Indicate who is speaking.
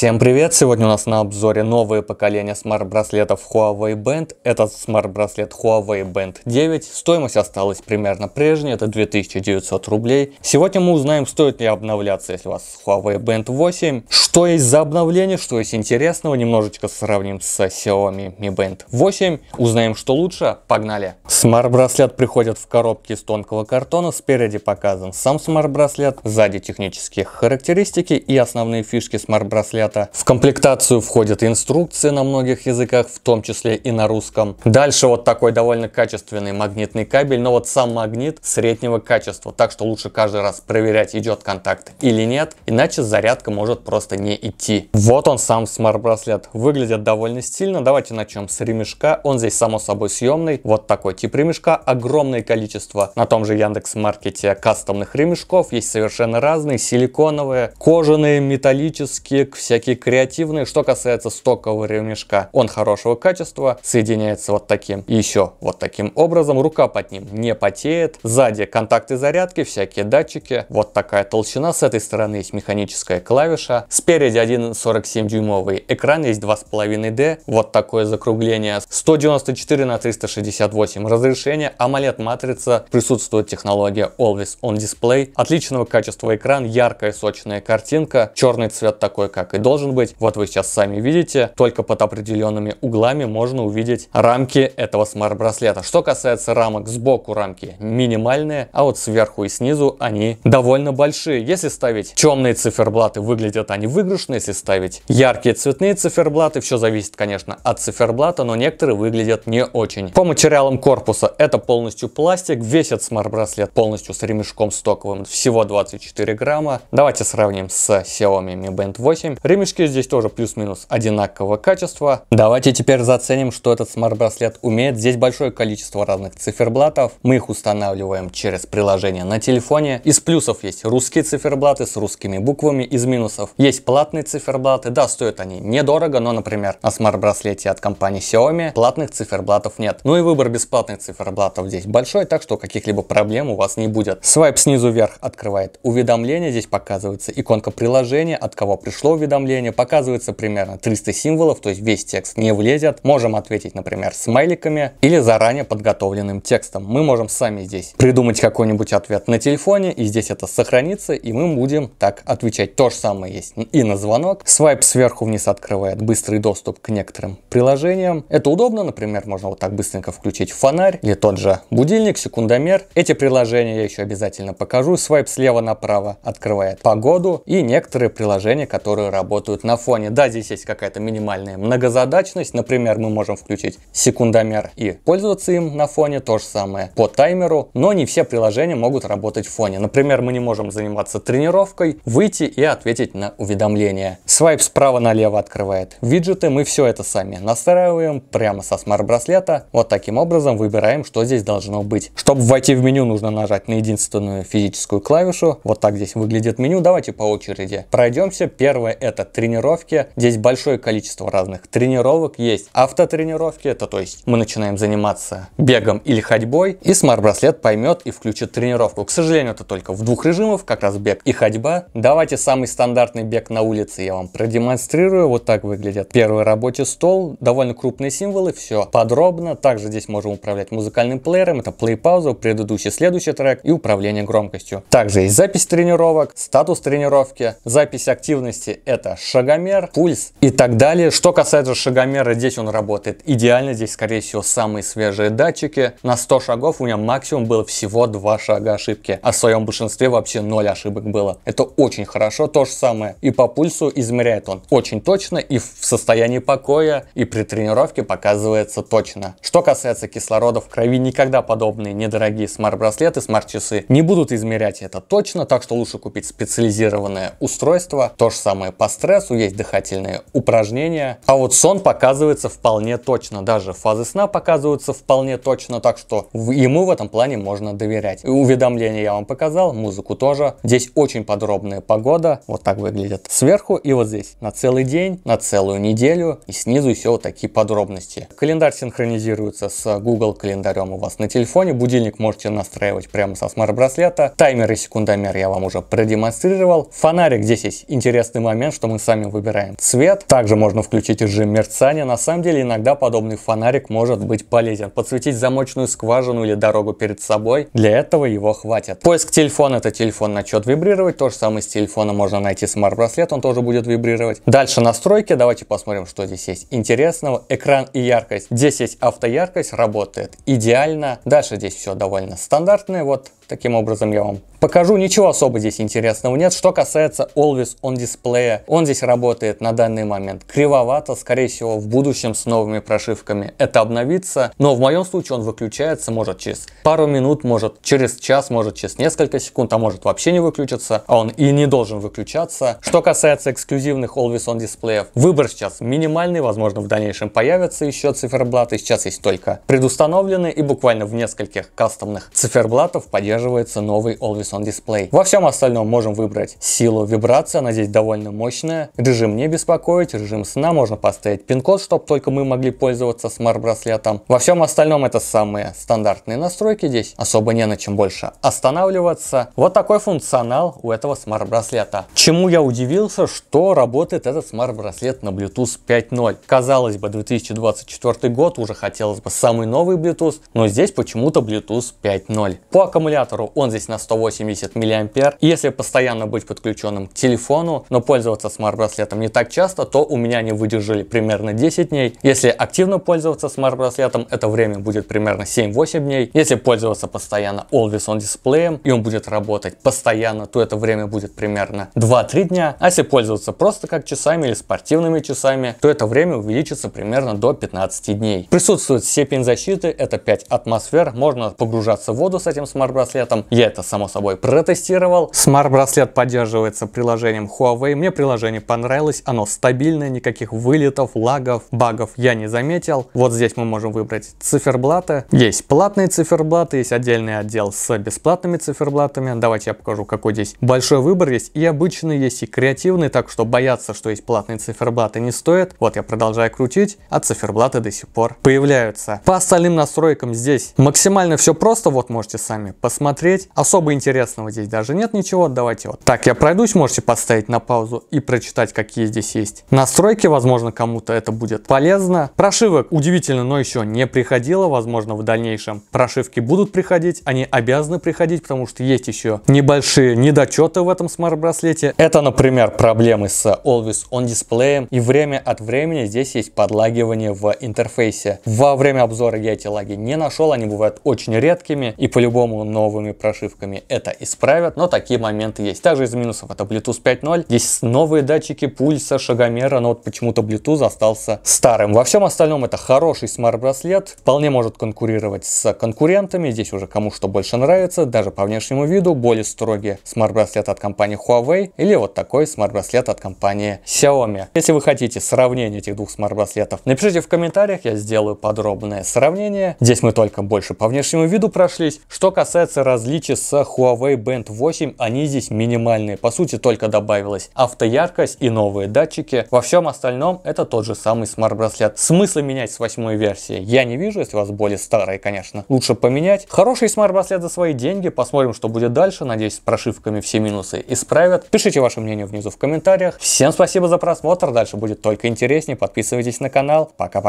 Speaker 1: Всем привет! Сегодня у нас на обзоре новое поколение смарт-браслетов Huawei Band. Этот смарт-браслет Huawei Band 9. Стоимость осталась примерно прежней, это 2900 рублей. Сегодня мы узнаем, стоит ли обновляться, если у вас Huawei Band 8. Что есть за обновление, что есть интересного. Немножечко сравним с Xiaomi Mi Band 8. Узнаем, что лучше. Погнали! Смарт-браслет приходит в коробке из тонкого картона. Спереди показан сам смарт-браслет, сзади технические характеристики и основные фишки смарт-браслета ребята. В комплектацию входят инструкции на многих языках, в том числе и на русском. Дальше вот такой довольно качественный магнитный кабель, но вот сам магнит среднего качества, так что лучше каждый раз проверять, идет контакт или нет, иначе зарядка может просто не идти. Вот он сам смарт-браслет. Выглядит довольно стильно. Давайте начнем с ремешка. Он здесь само собой съемный. Вот такой тип ремешка. Огромное количество на том же Яндекс Маркете кастомных ремешков. Есть совершенно разные. Силиконовые, кожаные, металлические, всякие такие креативные. Что касается стокового ремешка, он хорошего качества, соединяется вот таким и еще вот таким образом. Рука под ним не потеет. Сзади контакты зарядки, всякие датчики. Вот такая толщина. С этой стороны есть механическая клавиша. Спереди 1,47 дюймовый экран, есть 2,5D. Вот такое закругление. 194 на 368 разрешение. AMOLED матрица. Присутствует технология Always On Display. Отличного качества экран, яркая сочная картинка. Черный цвет такой, как и до должен быть. Вот вы сейчас сами видите, только под определенными углами можно увидеть рамки этого смарт-браслета. Что касается рамок, сбоку рамки минимальные, а вот сверху и снизу они довольно большие. Если ставить темные циферблаты, выглядят они выигрышно, если ставить яркие цветные циферблаты, все зависит, конечно, от циферблата, но некоторые выглядят не очень. По материалам корпуса это полностью пластик, весит смарт-браслет полностью с ремешком стоковым всего 24 грамма. Давайте сравним с Xiaomi Mi Band 8. Темечки здесь тоже плюс-минус одинакового качества. Давайте теперь заценим, что этот смарт-браслет умеет. Здесь большое количество разных циферблатов. Мы их устанавливаем через приложение на телефоне. Из плюсов есть русские циферблаты с русскими буквами. Из минусов есть платные циферблаты. Да, стоят они недорого, но, например, на смарт-браслете от компании Xiaomi платных циферблатов нет. Ну и выбор бесплатных циферблатов здесь большой, так что каких-либо проблем у вас не будет. Свайп снизу вверх открывает уведомления. Здесь показывается иконка приложения, от кого пришло уведомление уведомления, показывается примерно 300 символов, то есть весь текст не влезет. Можем ответить, например, смайликами или заранее подготовленным текстом. Мы можем сами здесь придумать какой-нибудь ответ на телефоне, и здесь это сохранится, и мы будем так отвечать. То же самое есть и на звонок. Свайп сверху вниз открывает быстрый доступ к некоторым приложениям. Это удобно, например, можно вот так быстренько включить фонарь или тот же будильник, секундомер. Эти приложения я еще обязательно покажу. Свайп слева направо открывает погоду и некоторые приложения, которые работают работают на фоне. Да, здесь есть какая-то минимальная многозадачность. Например, мы можем включить секундомер и пользоваться им на фоне. То же самое по таймеру. Но не все приложения могут работать в фоне. Например, мы не можем заниматься тренировкой, выйти и ответить на уведомления. Свайп справа налево открывает виджеты. Мы все это сами настраиваем прямо со смарт-браслета. Вот таким образом выбираем, что здесь должно быть. Чтобы войти в меню, нужно нажать на единственную физическую клавишу. Вот так здесь выглядит меню. Давайте по очереди пройдемся. Первое это тренировки Здесь большое количество разных тренировок есть. Автотренировки, это то есть мы начинаем заниматься бегом или ходьбой, и смарт-браслет поймет и включит тренировку. К сожалению, это только в двух режимах, как раз бег и ходьба. Давайте самый стандартный бег на улице я вам продемонстрирую. Вот так выглядят первый рабочий стол, довольно крупные символы, все подробно. Также здесь можем управлять музыкальным плеером, это плей-пауза, предыдущий, следующий трек и управление громкостью. Также есть запись тренировок, статус тренировки, запись активности, это Однако шагомер, пульс и так далее. Что касается шагомера, здесь он работает идеально. Здесь, скорее всего, самые свежие датчики. На 100 шагов у меня максимум было всего 2 шага ошибки. А в своем большинстве вообще 0 ошибок было. Это очень хорошо. То же самое и по пульсу измеряет он очень точно и в состоянии покоя, и при тренировке показывается точно. Что касается кислорода в крови, никогда подобные недорогие смарт-браслеты, смарт-часы не будут измерять это точно, так что лучше купить специализированное устройство. То же самое по стрессу, есть дыхательные упражнения. А вот сон показывается вполне точно, даже фазы сна показываются вполне точно, так что ему в этом плане можно доверять. Уведомления я вам показал, музыку тоже. Здесь очень подробная погода, вот так выглядит сверху и вот здесь на целый день, на целую неделю и снизу все вот такие подробности. Календарь синхронизируется с Google календарем у вас на телефоне, будильник можете настраивать прямо со смарт-браслета, таймер и секундомер я вам уже продемонстрировал. Фонарик здесь есть интересный момент, что мы сами выбираем цвет. Также можно включить режим мерцания. На самом деле иногда подобный фонарик может быть полезен. Подсветить замочную скважину или дорогу перед собой. Для этого его хватит. Поиск телефона. Это телефон начнет вибрировать. То же самое с телефона можно найти смарт-браслет. Он тоже будет вибрировать. Дальше настройки. Давайте посмотрим, что здесь есть интересного. Экран и яркость. Здесь есть автояркость. Работает идеально. Дальше здесь все довольно стандартное. Вот Таким образом я вам покажу. Ничего особо здесь интересного нет. Что касается Always On Display, он здесь работает на данный момент кривовато. Скорее всего, в будущем с новыми прошивками это обновится. Но в моем случае он выключается, может через пару минут, может через час, может через несколько секунд, а может вообще не выключится. А он и не должен выключаться. Что касается эксклюзивных Always On дисплеев, выбор сейчас минимальный. Возможно, в дальнейшем появятся еще циферблаты. Сейчас есть только предустановленные и буквально в нескольких кастомных циферблатов поддерживаются поддерживается новый Always On Display. Во всем остальном можем выбрать силу вибрации, она здесь довольно мощная, режим не беспокоить, режим сна, можно поставить пин-код, чтобы только мы могли пользоваться смарт-браслетом. Во всем остальном это самые стандартные настройки здесь, особо не на чем больше останавливаться. Вот такой функционал у этого смарт-браслета. Чему я удивился, что работает этот смарт-браслет на Bluetooth 5.0. Казалось бы, 2024 год, уже хотелось бы самый новый Bluetooth, но здесь почему-то Bluetooth 5.0. По аккумулятору аккумулятору, он здесь на 180 миллиампер. Если постоянно быть подключенным к телефону, но пользоваться смарт-браслетом не так часто, то у меня они выдержали примерно 10 дней. Если активно пользоваться смарт-браслетом, это время будет примерно 7-8 дней. Если пользоваться постоянно Always On дисплеем, и он будет работать постоянно, то это время будет примерно 2-3 дня. А если пользоваться просто как часами или спортивными часами, то это время увеличится примерно до 15 дней. Присутствует степень защиты, это 5 атмосфер, можно погружаться в воду с этим смарт-браслетом, браслетом. Я это, само собой, протестировал. Смарт-браслет поддерживается приложением Huawei. Мне приложение понравилось, оно стабильное, никаких вылетов, лагов, багов я не заметил. Вот здесь мы можем выбрать циферблаты. Есть платные циферблаты, есть отдельный отдел с бесплатными циферблатами. Давайте я покажу, какой здесь большой выбор есть. И обычный есть, и креативный, так что бояться, что есть платные циферблаты не стоит. Вот я продолжаю крутить, а циферблаты до сих пор появляются. По остальным настройкам здесь максимально все просто, вот можете сами посмотреть смотреть. Особо интересного здесь даже нет ничего, давайте вот. Так, я пройдусь, можете поставить на паузу и прочитать, какие здесь есть настройки, возможно, кому-то это будет полезно. Прошивок, удивительно, но еще не приходило, возможно, в дальнейшем прошивки будут приходить, они обязаны приходить, потому что есть еще небольшие недочеты в этом смарт-браслете. Это, например, проблемы с Always On Display, и время от времени здесь есть подлагивание в интерфейсе. Во время обзора я эти лаги не нашел, они бывают очень редкими, и по-любому, но новыми прошивками это исправят, но такие моменты есть. Также из минусов это Bluetooth 5.0. Здесь новые датчики пульса, шагомера, но вот почему-то Bluetooth остался старым. Во всем остальном это хороший смарт-браслет, вполне может конкурировать с конкурентами, здесь уже кому что больше нравится, даже по внешнему виду, более строгие смарт-браслет от компании Huawei или вот такой смарт-браслет от компании Xiaomi. Если вы хотите сравнение этих двух смарт-браслетов, напишите в комментариях, я сделаю подробное сравнение. Здесь мы только больше по внешнему виду прошлись. Что касается касается различий с Huawei Band 8, они здесь минимальные. По сути, только добавилась автояркость и новые датчики. Во всем остальном это тот же самый смарт-браслет. Смысла менять с восьмой версии я не вижу, если у вас более старые, конечно. Лучше поменять. Хороший смарт-браслет за свои деньги. Посмотрим, что будет дальше. Надеюсь, с прошивками все минусы исправят. Пишите ваше мнение внизу в комментариях. Всем спасибо за просмотр. Дальше будет только интереснее. Подписывайтесь на канал. Пока-пока.